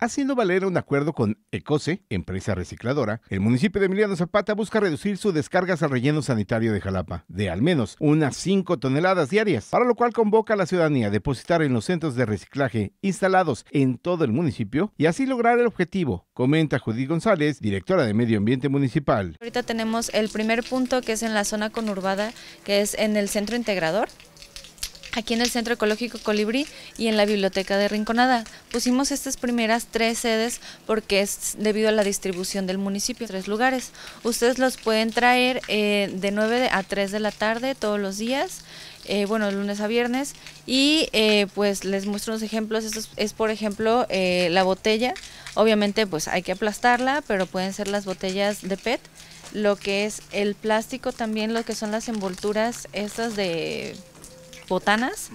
Haciendo valer un acuerdo con ECOSE, empresa recicladora, el municipio de Emiliano Zapata busca reducir sus descargas al relleno sanitario de Jalapa de al menos unas 5 toneladas diarias, para lo cual convoca a la ciudadanía a depositar en los centros de reciclaje instalados en todo el municipio y así lograr el objetivo, comenta Judith González, directora de Medio Ambiente Municipal. Ahorita tenemos el primer punto que es en la zona conurbada, que es en el centro integrador, aquí en el Centro Ecológico Colibrí y en la Biblioteca de Rinconada. Pusimos estas primeras tres sedes porque es debido a la distribución del municipio, tres lugares. Ustedes los pueden traer eh, de 9 a 3 de la tarde todos los días. Eh, bueno, lunes a viernes, y eh, pues les muestro unos ejemplos, esto es, es por ejemplo la botella, obviamente pues hay que aplastarla, pero pueden ser las botellas de PET, lo que es el plástico también, lo que son las envolturas estas de botanas.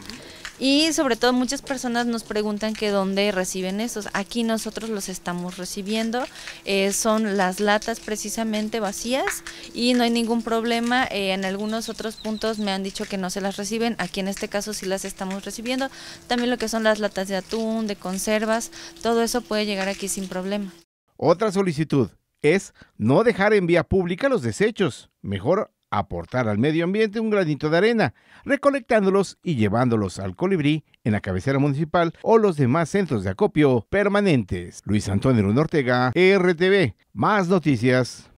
Y sobre todo muchas personas nos preguntan que dónde reciben esos, Aquí nosotros los estamos recibiendo. Eh, son las latas precisamente vacías y no hay ningún problema. Eh, en algunos otros puntos me han dicho que no se las reciben. Aquí en este caso sí las estamos recibiendo. También lo que son las latas de atún, de conservas, todo eso puede llegar aquí sin problema. Otra solicitud es no dejar en vía pública los desechos. Mejor aportar al medio ambiente un granito de arena, recolectándolos y llevándolos al colibrí en la cabecera municipal o los demás centros de acopio permanentes. Luis Antonio Luna Ortega, RTV. Más noticias.